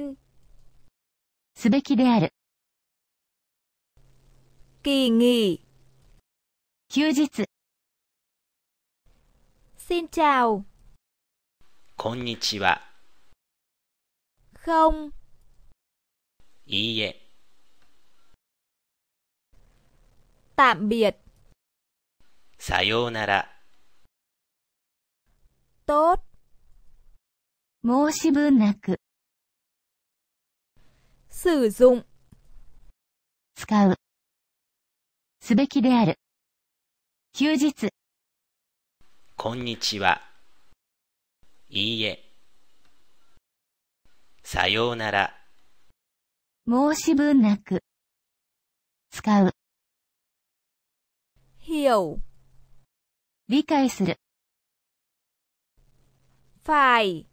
nên すべきである kỳ nghỉ 休日 xin chào こんにちは không いいえ tạm biệt さようなら tốt 申し分なく sử dụng 使うすべきである休日こんにちはいいえさようなら申し分なく使う hiểu 理解するファイ。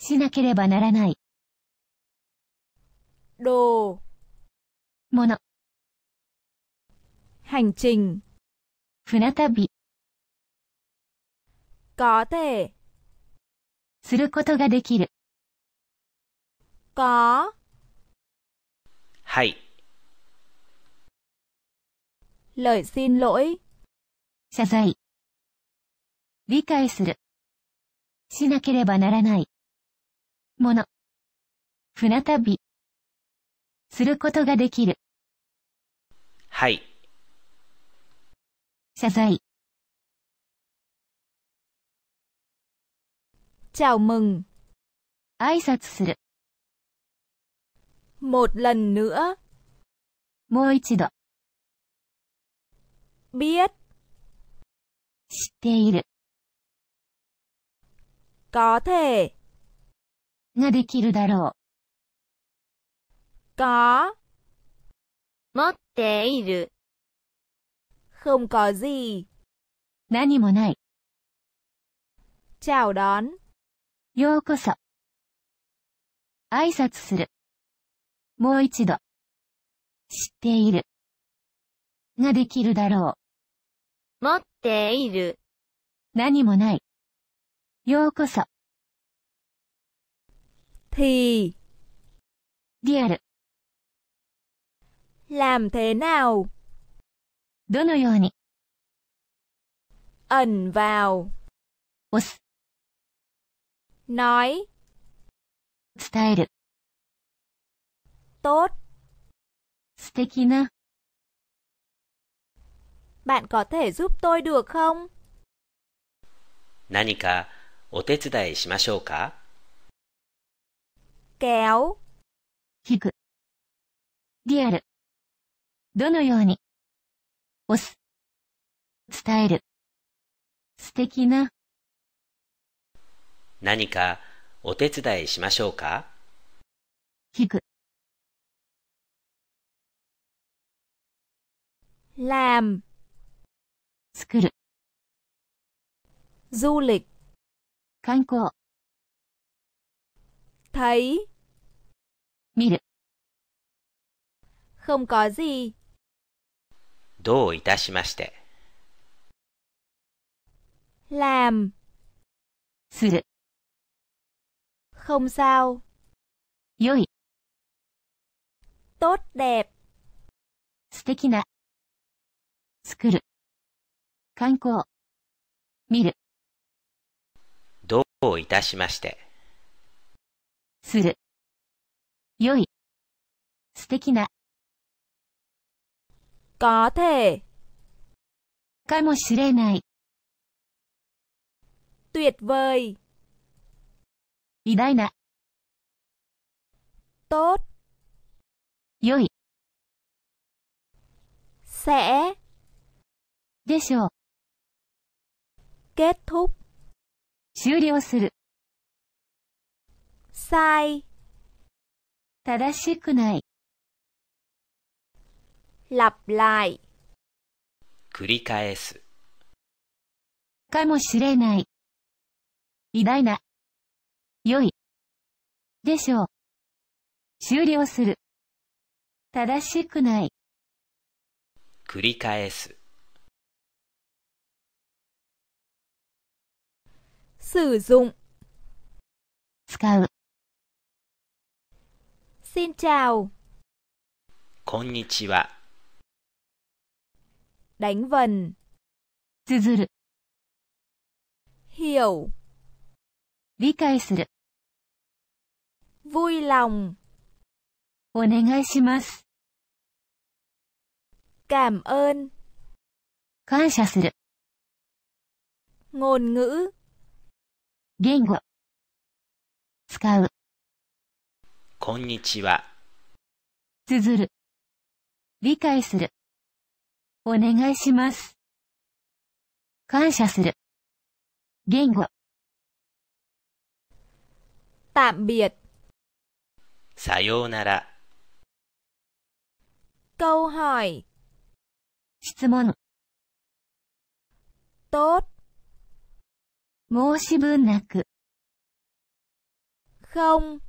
しなければならない đồ もの hành trình 船旅 có t することができる có はい lời x 謝罪理解するしなければならないもの船旅することができる。はい。謝罪。ちゃう o ん。挨拶する một lần nữa もう一度 biết 知っている có thể ができるだろう Có. 持っている。Không có gì. 何もない。Chào đón. ようこそ。挨拶する。もう一度。知っている。ができるだろう。持っている。何もない。ようこそ。t h リアル。Làm thế nào? どのように ẩn vào. 押す Nói 伝える tốt. 素敵な Bạn có thể giúp tôi được không? 何かお手伝いしましょうか Kéo 引くリアルどのように押す伝える素敵な何かお手伝いしましょうか聞くラム。作るゾーリック。観光タイ。見る không có gì どういたしまして。làm する không sao 良い tốt đẹp 素敵な作る観光見るどういたしまして。する。よい。素敵な。có thể かもしれない tuyệt vời 偉大な tốt 良い sẽ でしょう kết thúc 終了する sai 正しくない lặp lại 繰り返すかもしれない偉大なよいでしょう終了する正しくない繰り返す sử dụng 使う xin chào こんにちは đánh vần. つづる hiểu 理解する vui lòng お願いします cảm ơn 感謝する ngôn ngữ 言語使うこんにちは。つづる理解するお願いします。感謝する。言語。t ạ さようなら câu hỏi 質問 tốt 申し分なく không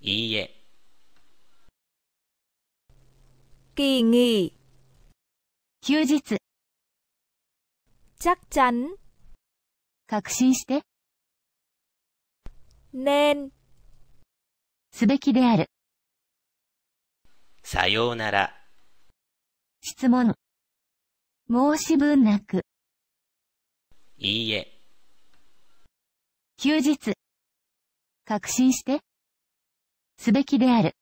いいえ kỳ nghỉ 休日。ちゃ ắ ちゃん。確信して。ねん。すべきである。さようなら。質問。申し分なく。いいえ。休日。確信して。すべきである。